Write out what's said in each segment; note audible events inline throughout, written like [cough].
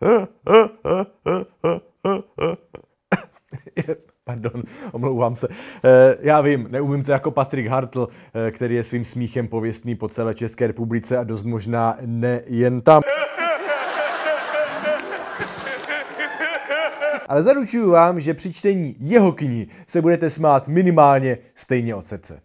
[laughs] Pardon, omlouvám se. Eh, já vím, neumím to jako Patrik Hartl, eh, který je svým smíchem pověstný po celé České republice a dost možná nejen tam. Ale zaručuju vám, že při čtení jeho knihy se budete smát minimálně stejně od srdce.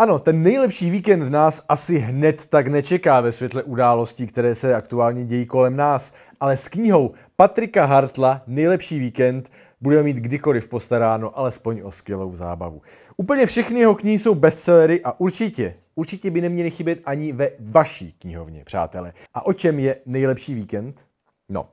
Ano, ten nejlepší víkend nás asi hned tak nečeká ve světle událostí, které se aktuálně dějí kolem nás, ale s knihou Patrika Hartla Nejlepší víkend budeme mít kdykoliv postaráno, alespoň o skvělou zábavu. Úplně všechny jeho knihy jsou bestsellery a určitě, určitě by neměly chybět ani ve vaší knihovně, přátelé. A o čem je nejlepší víkend? No,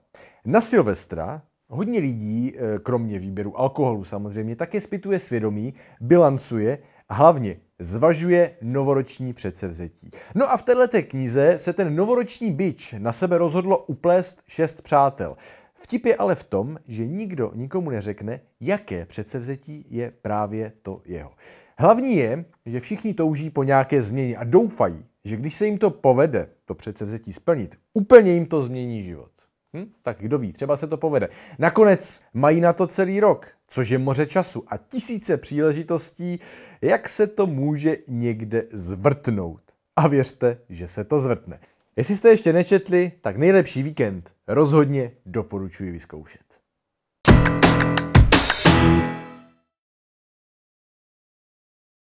na Silvestra hodně lidí, eh, kromě výběru alkoholu samozřejmě, také zpytuje svědomí, bilancuje a hlavně zvažuje novoroční předsevzetí. No a v této knize se ten novoroční bič na sebe rozhodlo uplést šest přátel. Vtip je ale v tom, že nikdo nikomu neřekne, jaké předsevzetí je právě to jeho. Hlavní je, že všichni touží po nějaké změně a doufají, že když se jim to povede, to předsevzetí splnit, úplně jim to změní život. Hm? Tak kdo ví, třeba se to povede. Nakonec mají na to celý rok což je moře času a tisíce příležitostí, jak se to může někde zvrtnout. A věřte, že se to zvrtne. Jestli jste ještě nečetli, tak nejlepší víkend rozhodně doporučuji vyzkoušet.